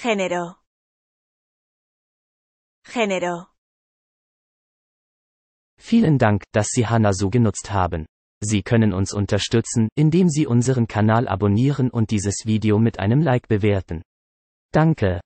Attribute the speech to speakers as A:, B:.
A: género, género.
B: Vielen Dank, dass Sie Hanna so genutzt haben. Sie können
C: uns unterstützen, indem Sie unseren Kanal abonnieren und dieses Video mit einem Like bewerten. Danke.